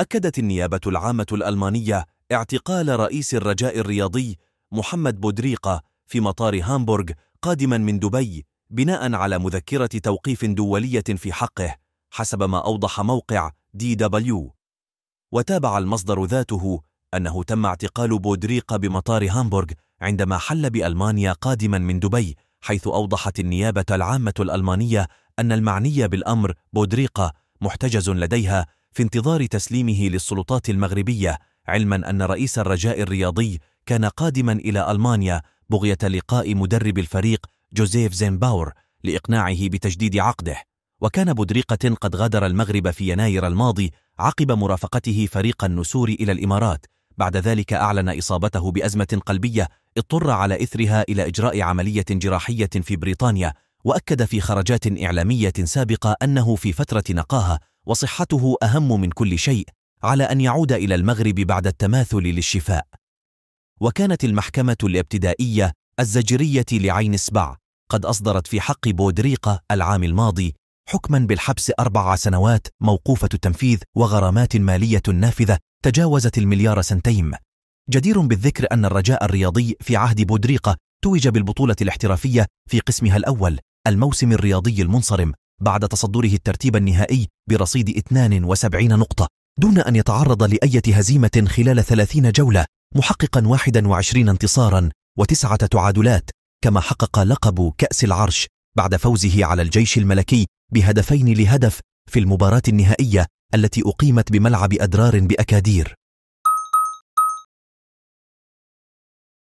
أكدت النيابة العامة الألمانية اعتقال رئيس الرجاء الرياضي محمد بودريقة في مطار هامبورغ قادما من دبي بناء على مذكرة توقيف دولية في حقه حسب ما أوضح موقع دي دبليو وتابع المصدر ذاته أنه تم اعتقال بودريقة بمطار هامبورغ عندما حل بألمانيا قادما من دبي حيث أوضحت النيابة العامة الألمانية أن المعني بالأمر بودريقة محتجز لديها في انتظار تسليمه للسلطات المغربية علما أن رئيس الرجاء الرياضي كان قادما إلى ألمانيا بغية لقاء مدرب الفريق جوزيف زينباور لإقناعه بتجديد عقده وكان بودريقة قد غادر المغرب في يناير الماضي عقب مرافقته فريق النسور إلى الإمارات بعد ذلك أعلن إصابته بأزمة قلبية اضطر على إثرها إلى إجراء عملية جراحية في بريطانيا وأكد في خرجات إعلامية سابقة أنه في فترة نقاها وصحته أهم من كل شيء على أن يعود إلى المغرب بعد التماثل للشفاء وكانت المحكمة الابتدائية الزجرية لعين سبع قد أصدرت في حق بودريقة العام الماضي حكما بالحبس أربع سنوات موقوفة التنفيذ وغرامات مالية نافذة تجاوزت المليار سنتيم جدير بالذكر أن الرجاء الرياضي في عهد بودريقة توج بالبطولة الاحترافية في قسمها الأول الموسم الرياضي المنصرم بعد تصدره الترتيب النهائي برصيد 72 نقطة دون أن يتعرض لأية هزيمة خلال 30 جولة محققا 21 انتصارا وتسعة تعادلات كما حقق لقب كأس العرش بعد فوزه على الجيش الملكي بهدفين لهدف في المباراة النهائية التي أقيمت بملعب أدرار بأكادير